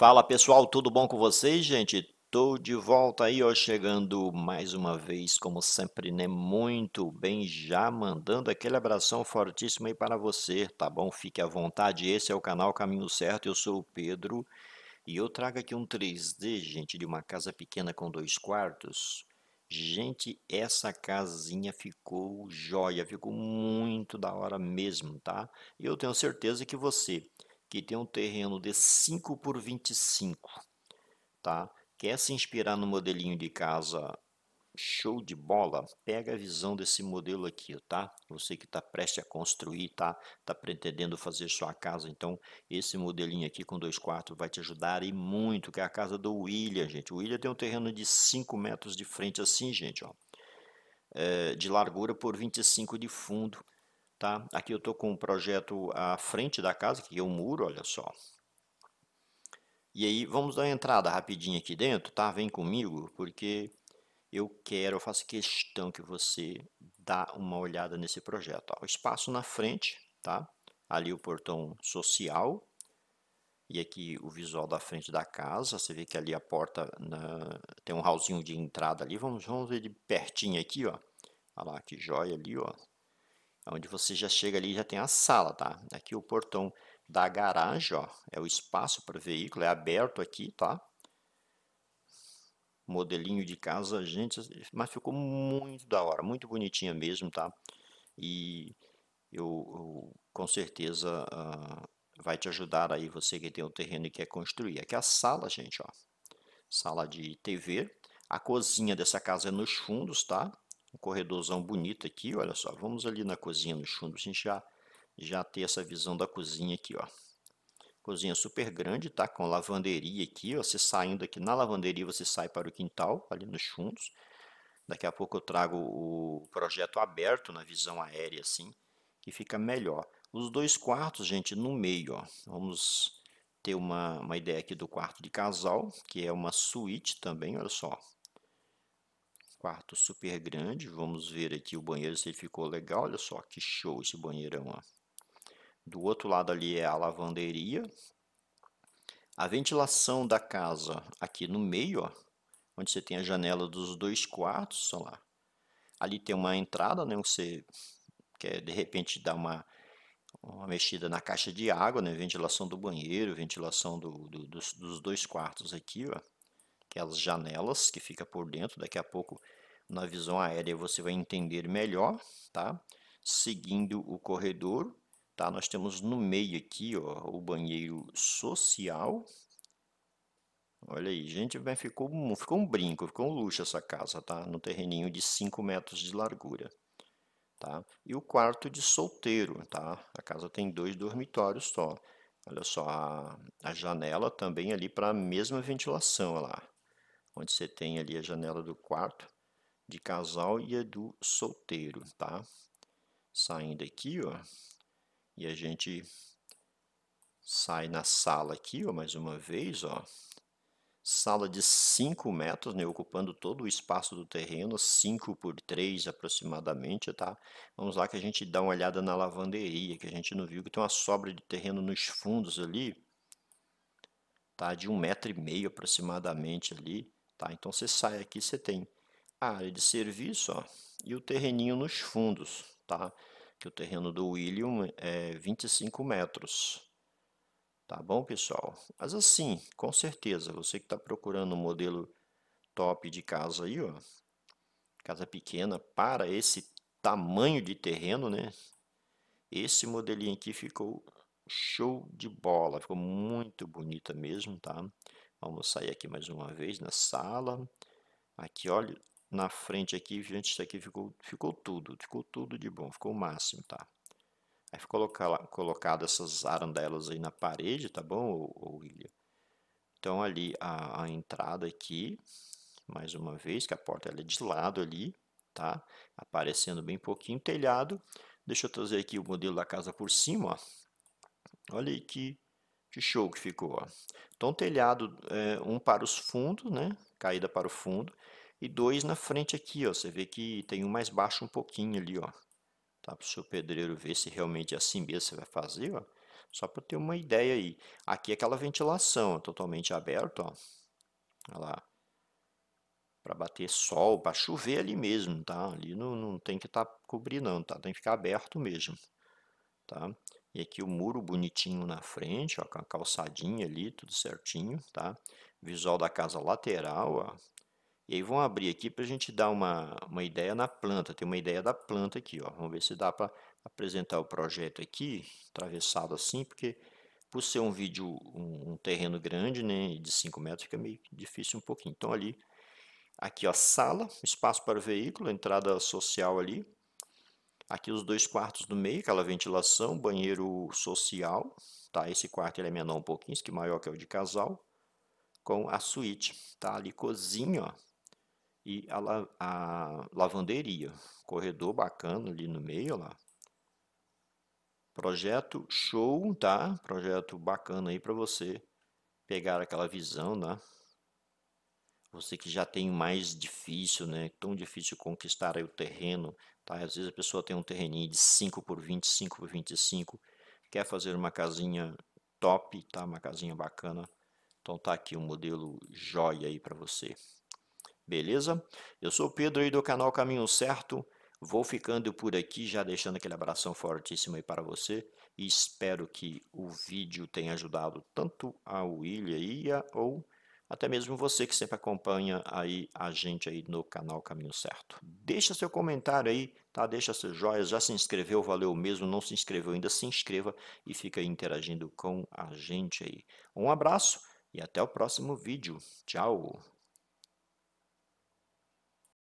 Fala pessoal, tudo bom com vocês, gente? Tô de volta aí, ó, chegando mais uma vez, como sempre, né? Muito bem, já mandando aquele abração fortíssimo aí para você, tá bom? Fique à vontade, esse é o canal Caminho Certo, eu sou o Pedro e eu trago aqui um 3D, gente, de uma casa pequena com dois quartos. Gente, essa casinha ficou joia, ficou muito da hora mesmo, tá? E eu tenho certeza que você que tem um terreno de 5 por 25, tá? Quer se inspirar no modelinho de casa show de bola? Pega a visão desse modelo aqui, tá? Você que está prestes a construir, tá? Tá pretendendo fazer sua casa, então esse modelinho aqui com dois quartos vai te ajudar e muito, que é a casa do William, gente. O William tem um terreno de 5 metros de frente assim, gente, ó. É, de largura por 25 de fundo. Tá? Aqui eu estou com um projeto à frente da casa, que é um muro, olha só. E aí vamos dar uma entrada rapidinho aqui dentro, tá? Vem comigo, porque eu quero, eu faço questão que você dá uma olhada nesse projeto. Ó, o espaço na frente, tá? Ali o portão social. E aqui o visual da frente da casa. Você vê que ali a porta na... tem um ralzinho de entrada ali. Vamos, vamos ver de pertinho aqui, ó. Olha lá, que joia ali, ó onde você já chega ali já tem a sala, tá? Aqui o portão da garagem, ó, é o espaço para veículo, é aberto aqui, tá? Modelinho de casa, gente, mas ficou muito da hora, muito bonitinha mesmo, tá? E eu, eu com certeza uh, vai te ajudar aí você que tem um terreno e quer construir. Aqui é a sala, gente, ó, sala de TV. A cozinha dessa casa é nos fundos, tá? um corredorzão bonito aqui, olha só, vamos ali na cozinha no chumbo, a gente já, já tem essa visão da cozinha aqui, ó. Cozinha super grande, tá? Com lavanderia aqui, ó, você saindo aqui na lavanderia, você sai para o quintal, ali nos fundos. Daqui a pouco eu trago o projeto aberto na visão aérea, assim, que fica melhor. Os dois quartos, gente, no meio, ó, vamos ter uma, uma ideia aqui do quarto de casal, que é uma suíte também, olha só, quarto super grande. Vamos ver aqui o banheiro se ele ficou legal. Olha só que show esse banheirão. Ó. Do outro lado ali é a lavanderia. A ventilação da casa aqui no meio, ó, onde você tem a janela dos dois quartos, olha lá. Ali tem uma entrada, né, você quer de repente dar uma, uma mexida na caixa de água, né, ventilação do banheiro, ventilação do, do, dos, dos dois quartos aqui, ó aquelas janelas que fica por dentro. Daqui a pouco, na visão aérea, você vai entender melhor, tá? Seguindo o corredor, tá? Nós temos no meio aqui, ó, o banheiro social. Olha aí, gente, bem, ficou, ficou um brinco, ficou um luxo essa casa, tá? No terreninho de 5 metros de largura. Tá? E o quarto de solteiro, tá? A casa tem dois dormitórios só. Olha só, a, a janela também ali para a mesma ventilação, olha lá onde você tem ali a janela do quarto de casal e a do solteiro, tá? Saindo aqui, ó, e a gente sai na sala aqui, ó, mais uma vez, ó. Sala de 5 metros, né, ocupando todo o espaço do terreno, 5 por 3 aproximadamente, tá? Vamos lá que a gente dá uma olhada na lavanderia, que a gente não viu que tem uma sobra de terreno nos fundos ali, tá? De um metro e meio aproximadamente ali. Tá? Então você sai aqui, você tem a área de serviço ó, e o terreninho nos fundos, tá? que o terreno do William é 25 metros. Tá bom, pessoal? Mas assim, com certeza, você que está procurando um modelo top de casa aí, ó, casa pequena para esse tamanho de terreno, né? Esse modelinho aqui ficou show de bola, ficou muito bonita mesmo, tá? Vamos sair aqui mais uma vez na sala. Aqui, olha, na frente aqui, gente, isso aqui ficou, ficou tudo, ficou tudo de bom, ficou o máximo, tá? Aí ficou colocado, colocado essas arandelas aí na parede, tá bom, William? Então, ali a, a entrada aqui, mais uma vez, que a porta ela é de lado ali, tá? Aparecendo bem pouquinho telhado. Deixa eu trazer aqui o modelo da casa por cima, ó. Olha aí que que show que ficou, ó. Então, telhado, é, um para os fundos, né? Caída para o fundo. E dois na frente aqui, ó. Você vê que tem um mais baixo um pouquinho ali, ó. Tá? Para o seu pedreiro ver se realmente é assim mesmo você vai fazer, ó. Só para ter uma ideia aí. Aqui é aquela ventilação ó, é totalmente aberta, ó. Olha lá. Para bater sol, para chover ali mesmo, tá? Ali não, não tem que estar tá cobrindo, não, tá? Tem que ficar aberto mesmo, tá? E aqui o muro bonitinho na frente, ó, com a calçadinha ali, tudo certinho, tá? Visual da casa lateral, ó. E aí vão abrir aqui para a gente dar uma, uma ideia na planta, ter uma ideia da planta aqui, ó. Vamos ver se dá para apresentar o projeto aqui, atravessado assim, porque por ser um vídeo, um, um terreno grande, né, de 5 metros, fica meio difícil um pouquinho. Então ali, aqui ó, sala, espaço para veículo, entrada social ali, Aqui os dois quartos do meio, aquela ventilação, banheiro social, tá? Esse quarto ele é menor um pouquinho, esse que é maior que é o de casal, com a suíte, tá? Ali cozinha, ó, e a, la a lavanderia. Corredor bacana ali no meio, lá. Projeto show, tá? Projeto bacana aí para você pegar aquela visão, né? Você que já tem mais difícil, né? Tão difícil conquistar o terreno, Tá? Às vezes a pessoa tem um terreninho de 5 por 20, 5 por 25, quer fazer uma casinha top, tá? uma casinha bacana. Então tá aqui um modelo joia aí para você. Beleza? Eu sou o Pedro aí do canal Caminho Certo. Vou ficando por aqui, já deixando aquele abração fortíssimo aí para você. E espero que o vídeo tenha ajudado tanto a William ou até mesmo você que sempre acompanha aí a gente aí no canal Caminho Certo. Deixa seu comentário aí, tá? Deixa seu joia, já se inscreveu, valeu mesmo, não se inscreveu ainda, se inscreva e fica aí interagindo com a gente aí. Um abraço e até o próximo vídeo. Tchau.